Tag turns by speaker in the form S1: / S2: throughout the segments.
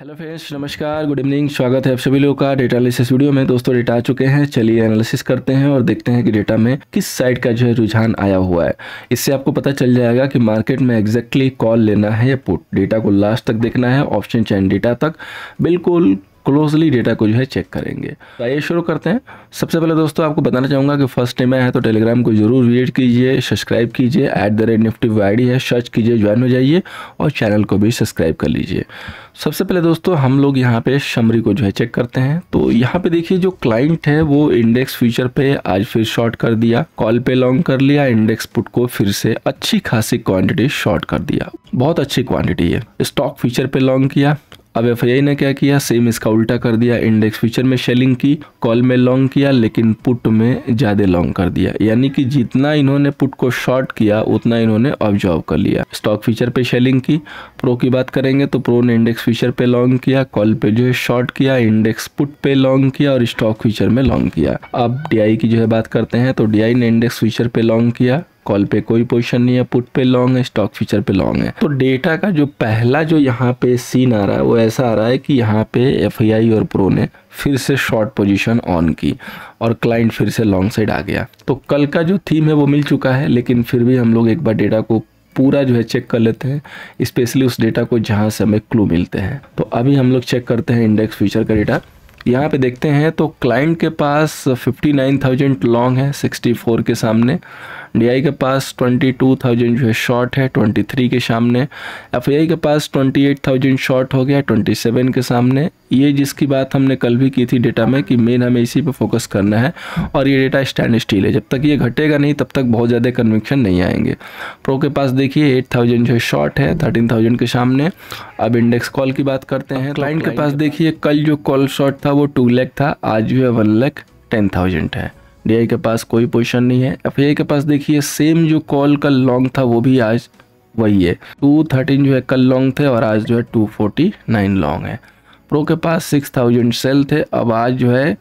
S1: hello friends नमस्कार good evening स्वागत है आप सभी लोगों का डेटा एनालिसिस वीडियो में दोस्तों डेटा आ चुके हैं चलिए एनालिसिस करते हैं और देखते हैं कि डेटा में किस साइड का जो है रुझान आया हुआ है इससे आपको पता चल जाएगा कि मार्केट में एग्जैक्टली कॉल लेना है या पुट डेटा को लास्ट तक देखना है ऑप्शन चैन डेटा तक बिल्कुल क्लोजली डेटा को जो है चेक करेंगे तो आइए शुरू करते हैं सबसे पहले दोस्तों आपको बताना चाहूँगा कि फर्स्ट टाइम आया है तो टेलीग्राम को जरूर विजिट कीजिए सब्सक्राइब कीजिए at the rate Nifty D है सर्च कीजिए ज्वाइन हो जाइए और चैनल को भी सब्सक्राइब कर लीजिए सबसे पहले दोस्तों हम लोग यहाँ पे समरी को जो है चेक करते हैं तो यहाँ पे देखिए जो क्लाइंट है वो इंडेक्स फ्यूचर पे आज फिर शॉर्ट कर दिया कॉल पे लॉन्ग कर लिया इंडेक्स पुट को फिर से अच्छी खासी क्वांटिटी शॉर्ट कर दिया बहुत अच्छी क्वांटिटी है स्टॉक फ्यूचर पे लॉन्ग किया अब एफ ने क्या किया सेम इसका उल्टा कर दिया इंडेक्स फ्यूचर में शेलिंग की कॉल में लॉन्ग किया लेकिन पुट में ज़्यादा लॉन्ग कर दिया यानी कि जितना इन्होंने पुट को शॉर्ट किया उतना इन्होंने ऑब्जॉर्व कर लिया स्टॉक फ्यूचर पे शेलिंग की प्रो की बात करेंगे तो प्रो ने इंडेक्स फ्यूचर पे लॉन्ग किया कॉल पे जो है शॉर्ट किया इंडेक्स पुट पे लॉन्ग किया और स्टॉक फ्यूचर में लॉन्ग किया अब डी की जो है बात करते हैं तो डी ने इंडेक्स फ्यूचर पे लॉन्ग किया कॉल पे कोई पोजिशन नहीं है पुट पे लॉन्ग है स्टॉक फ्यूचर पे लॉन्ग है तो डेटा का जो पहला जो यहाँ पे सीन आ रहा है वो ऐसा आ रहा है कि यहाँ पे एफ और प्रो ने फिर से शॉर्ट पोजीशन ऑन की और क्लाइंट फिर से लॉन्ग साइड आ गया तो कल का जो थीम है वो मिल चुका है लेकिन फिर भी हम लोग एक बार डेटा को पूरा जो है चेक कर लेते हैं स्पेशली उस डेटा को जहाँ से हमें क्लू मिलते हैं तो अभी हम लोग चेक करते हैं इंडेक्स फ्यूचर का डेटा यहाँ पे देखते हैं तो क्लाइंट के पास 59,000 लॉन्ग है 64 के सामने डी के पास 22,000 जो है शॉर्ट है 23 के सामने एफ के पास 28,000 शॉर्ट हो गया 27 के सामने ये जिसकी बात हमने कल भी की थी डेटा में कि मेन हमें इसी पे फोकस करना है और ये डेटा स्टैंड स्टील है जब तक ये घटेगा नहीं तब तक बहुत ज़्यादा कन्विक्शन नहीं आएंगे प्रो के पास देखिए 8,000 जो है शॉर्ट है 13,000 के सामने अब इंडेक्स कॉल की बात करते हैं क्लाइंट के पास देखिए कल जो कॉल शॉर्ट था वो टू लैख था आज जो है वन लैख टेन थाउजेंड है डी के पास कोई पोजिशन नहीं है एफ के पास देखिए सेम जो कॉल का लॉन्ग था वो भी आज वही है टू थर्टीन जो है कल लॉन्ग थे और आज जो है टू फोर्टी नाइन लॉन्ग है प्रो के पास सिक्स थाउजेंड सेल थे अब आज जो है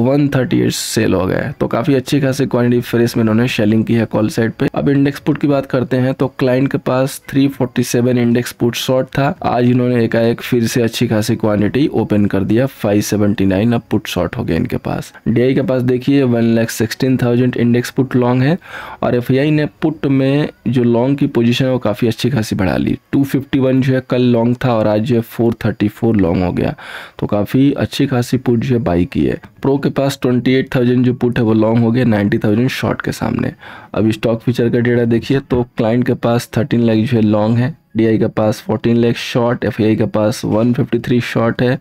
S1: वन थर्टी सेल हो गया है तो काफ़ी अच्छी खासी क्वान्टिटी फिर इसमें इन्होंने शेलिंग की है कॉल साइड पे अब इंडेक्स पुट की बात करते हैं तो क्लाइंट के पास 347 इंडेक्स पुट शॉर्ट था आज इन्होंने एकाएक फिर से अच्छी खासी क्वांटिटी ओपन कर दिया 579 अब पुट शॉर्ट हो गया इनके पास डी के पास देखिए one lakh sixteen thousand index put long है और एफ ने पुट में जो लॉन्ग की पोजिशन है वो काफ़ी अच्छी खासी बढ़ा ली टू जो है कल लॉन्ग था और आज जो है फोर लॉन्ग हो गया तो काफ़ी अच्छी खासी पुट जो है बाई की है प्रो के पास 28,000 जो पुट है वो लॉन्ग हो गया 90,000 शॉर्ट के सामने अब स्टॉक फीचर का डेटा देखिए तो क्लाइंट के पास 13 लाख जो है लॉन्ग है डी के पास 14 लाख शॉर्ट एफ के पास 153 शॉर्ट है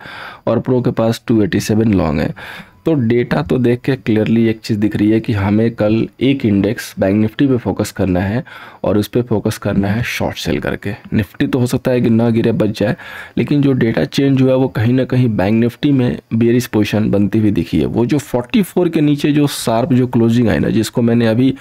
S1: और प्रो के पास 287 लॉन्ग है तो डेटा तो देख के क्लियरली एक चीज़ दिख रही है कि हमें कल एक इंडेक्स बैंक निफ्टी पे फोकस करना है और उस पर फोकस करना है शॉर्ट सेल करके निफ्टी तो हो सकता है कि ना गिरे बच जाए लेकिन जो डेटा चेंज हुआ वो कहीं ना कहीं बैंक निफ्टी में बेरिस पोजिशन बनती हुई दिखी है वो जो 44 के नीचे जो शार्प जो क्लोजिंग आई ना जिसको मैंने अभी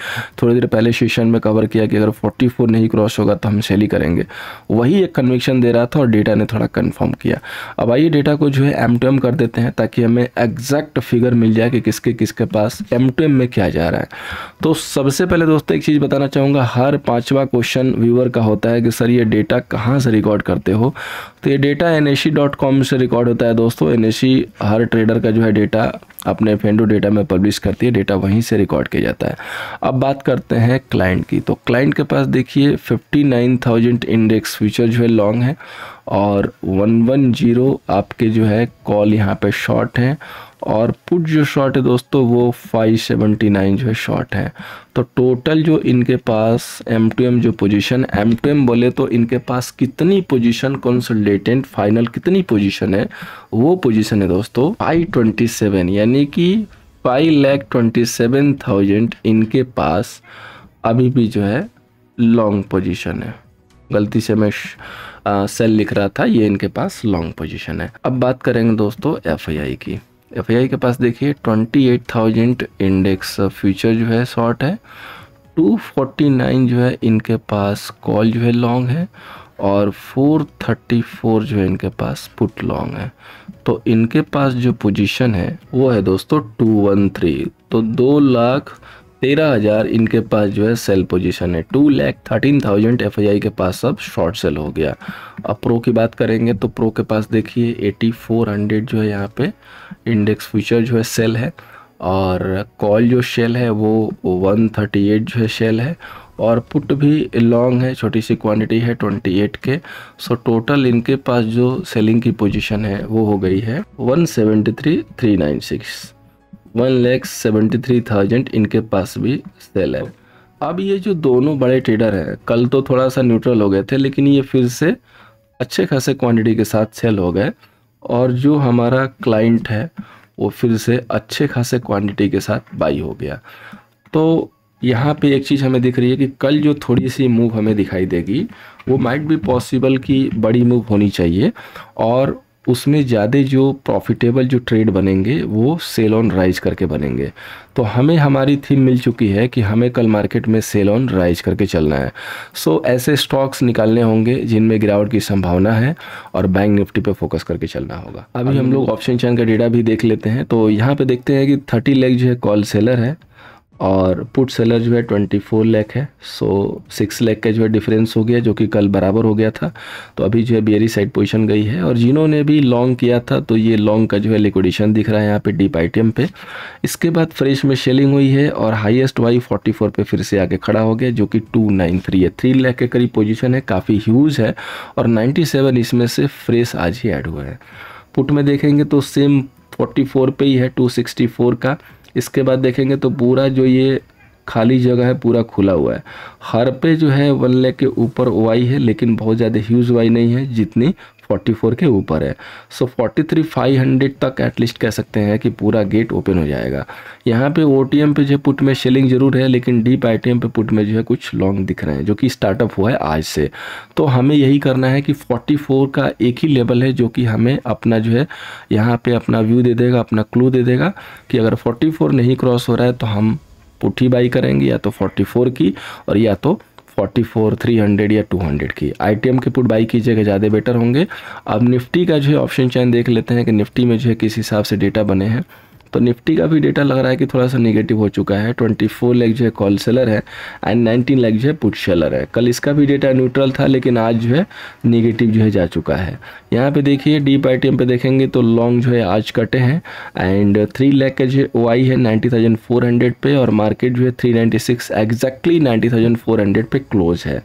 S1: थोड़ी देर पहले सेशन में कवर किया कि अगर फोर्टी नहीं क्रॉस होगा तो हम सेल ही करेंगे वही एक कन्विक्शन दे रहा था और डेटा ने थोड़ा कन्फर्म किया अब आइए डेटा को जो है एम कर देते हैं ताकि हमें एग्जैक्ट फिगर मिल जाए कि किसके किसके पास एम टू एम में क्या जा रहा है तो सबसे पहले दोस्तों एक चीज़ बताना चाहूँगा हर पाँचवा क्वेश्चन व्यूअर का होता है कि सर ये डेटा कहाँ से रिकॉर्ड करते हो तो ये डेटा एन से रिकॉर्ड होता है दोस्तों एन हर ट्रेडर का जो है डेटा अपने फेंडो डेटा में पब्लिश करती है डेटा वहीं से रिकॉर्ड किया जाता है अब बात करते हैं क्लाइंट की तो क्लाइंट के पास देखिए 59,000 इंडेक्स फ्यूचर जो है लॉन्ग है और 110 आपके जो है कॉल यहाँ पे शॉर्ट है और पुट जो शॉट है दोस्तों वो 579 जो है शॉट है तो टोटल जो इनके पास एम टू एम जो पोजीशन एम टू एम बोले तो इनके पास कितनी पोजीशन कंसोलिडेटेड फाइनल कितनी पोजीशन है वो पोजीशन है दोस्तों 527 यानी कि five lakh twenty seven thousand इनके पास अभी भी जो है लॉन्ग पोजीशन है गलती से मैं सेल लिख रहा था ये इनके पास लॉन्ग पोजीशन है अब बात करेंगे दोस्तों एफआईआई की एफ के पास देखिए 28,000 इंडेक्स फ्यूचर जो है शॉर्ट है 249 जो है इनके पास कॉल जो है लॉन्ग है और 434 जो है इनके पास पुट लॉन्ग है तो इनके पास जो पोजीशन है वो है दोस्तों 213 तो दो लाख तेरह हज़ार इनके पास जो है सेल पोजीशन है two lakh thirteen thousand F के पास अब शॉर्ट सेल हो गया अब प्रो की बात करेंगे तो प्रो के पास देखिए एटी फोर हंड्रेड जो है यहाँ पे इंडेक्स फ्यूचर जो है सेल है और कॉल जो शेल है वो वन थर्टी एट जो है शेल है और पुट भी लॉन्ग है छोटी सी क्वांटिटी है 28 के सो टोटल इनके पास जो सेलिंग की पोजीशन है वो हो गई है 173396 one lakh seventy three thousand इनके पास भी सेल है अब ये जो दोनों बड़े ट्रेडर हैं कल तो थोड़ा सा न्यूट्रल हो गए थे लेकिन ये फिर से अच्छे खासे क्वांटिटी के साथ सेल हो गए और जो हमारा क्लाइंट है वो फिर से अच्छे खासे क्वांटिटी के साथ बाई हो गया तो यहाँ पे एक चीज़ हमें दिख रही है कि कल जो थोड़ी सी मूव हमें दिखाई देगी वो माइट भी पॉसिबल कि बड़ी मूव होनी चाहिए और उसमें ज़्यादा जो प्रॉफिटेबल जो ट्रेड बनेंगे वो सेल ऑन राइज करके बनेंगे तो हमें हमारी थीम मिल चुकी है कि हमें कल मार्केट में सेल ऑन राइज करके चलना है सो so, ऐसे स्टॉक्स निकालने होंगे जिनमें गिरावट की संभावना है और बैंक निफ्टी पे फोकस करके चलना होगा अभी हम लोग ऑप्शन चैन का डेटा भी देख लेते हैं तो यहाँ पे देखते हैं कि थर्टी लेग जो है कॉल सेलर है और पुट सेलर जो है ट्वेंटी फोर लैख है सो सिक्स लैख का जो है डिफरेंस हो गया जो कि कल बराबर हो गया था तो अभी जो है बियरी साइड पोजीशन गई है और जिन्होंने भी लॉन्ग किया था तो ये लॉन्ग का जो है लिक्विडेशन दिख रहा है यहाँ पे डीप आइटम पे इसके बाद फ्रेश में शेलिंग हुई है और हाईएस्ट वाई फोर्टी फोर पे फिर से आके खड़ा हो गया जो कि टू नाइन थ्री है थ्री लैख के करीब पोजिशन है काफ़ी ह्यूज है और नाइन्टी सेवन इसमें से फ्रेश आज ही ऐड हुआ है पुट में देखेंगे तो सेम फोर्टी फोर पे ही है टू सिक्सटी फोर का इसके बाद देखेंगे तो पूरा जो ये खाली जगह है पूरा खुला हुआ है हर पे जो है वल्ले के ऊपर वाई है लेकिन बहुत ज़्यादा ह्यूज वाई नहीं है जितनी 44 के ऊपर है so forty three five hundred तक एटलीस्ट कह सकते हैं कि पूरा गेट ओपन हो जाएगा यहाँ पे ओ पे जो है पुट में सेलिंग जरूर है लेकिन डीप आई पे पुट में जो है कुछ लॉन्ग दिख रहे हैं जो कि स्टार्टअप हुआ है आज से तो हमें यही करना है कि 44 का एक ही लेवल है जो कि हमें अपना जो है यहाँ पर अपना व्यू दे देगा अपना क्लू दे देगा कि अगर फोर नहीं क्रॉस हो रहा है तो हम पुठी बाई करेंगे या तो फोर की और या तो फोर्टी फोर थ्री हंड्रेड या टू हंड्रेड की आई टी एम के पुट बाई कीजिएगा ज़्यादा बेटर होंगे अब निफ्टी का जो है ऑप्शन चैन देख लेते हैं कि निफ्टी में जो है किस हिसाब से डेटा बने हैं तो निफ्टी का भी डेटा लग रहा है कि थोड़ा सा नेगेटिव हो चुका है ट्वेंटी फोर लाख जो है कॉल सेलर है एंड नाइनटीन लैक जो है पुट सेलर है कल इसका भी डेटा न्यूट्रल था लेकिन आज जो है निगेटिव जो है जा चुका है यहाँ पे देखिए डीप आई पे देखेंगे तो लॉन्ग जो है आज कटे हैं एंड थ्री लैख का जो ओ है नाइन्टी पे और मार्केट जो है थ्री नाइन्टी एग्जैक्टली नाइन्टी पे क्लोज है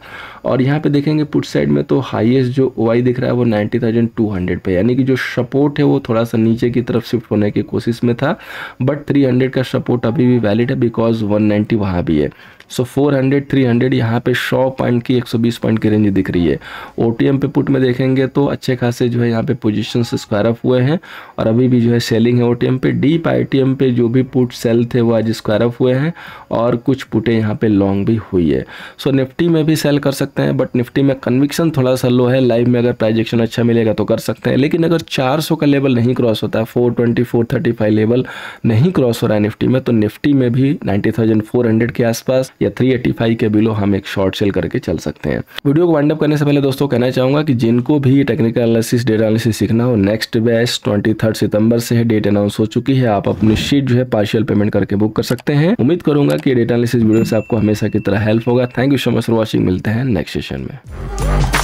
S1: और यहाँ पे देखेंगे पुट साइड में तो हाईएस्ट जो ओ दिख रहा है वो नाइन्टी थाउजेंड टू हंड्रेड पे यानी कि जो सपोर्ट है वो थोड़ा सा नीचे की तरफ शिफ्ट होने की कोशिश में था बट थ्री हंड्रेड का सपोर्ट अभी भी वैलिड है बिकॉज वन नाइन्टी वहाँ भी है so four hundred three hundred यहाँ पे सौ पॉइंट की एक सौ बीस पॉइंट की रेंज दिख रही है ओ पे पुट में देखेंगे तो अच्छे खासे जो है यहाँ पे पोजिशन स्क्वायर अप हुए हैं और अभी भी जो है सेलिंग है ओ पे डीप आई पे जो भी पुट सेल थे वो आज स्क्वायर अप हुए हैं और कुछ पुटे यहाँ पे लॉन्ग भी हुई है सो so, निफ्टी में भी सेल कर सकते हैं बट निफ्टी में कन्विक्शन थोड़ा सा लो है लाइव में अगर प्राइजेक्शन अच्छा मिलेगा तो कर सकते हैं लेकिन अगर चार का लेवल नहीं क्रॉस होता है four twenty four thirty five level नहीं क्रॉस हो रहा है निफ्टी में तो निफ्टी में भी नाइन्टी थाउजेंड फोर हंड्रेड के आसपास या फाइव के बिलो हम एक शॉर्ट सेल करके चल सकते हैं वीडियो को वाइंड अप करने से पहले दोस्तों कहना चाहूंगा कि जिनको भी टेक्निकल एनालिसिस डेटा एनालिसिस सीखना हो नेक्स्ट बैच ट्वेंटी सितंबर से है डेट अनाउंस हो चुकी है आप अपनी शीट जो है पार्शियल पेमेंट करके बुक कर सकते हैं उम्मीद करूंगा कि डेटा एनालिसिस वीडियो से आपको हमेशा की तरह हेल्प होगा thank you so much for watching मिलते हैं नेक्स्ट सेशन में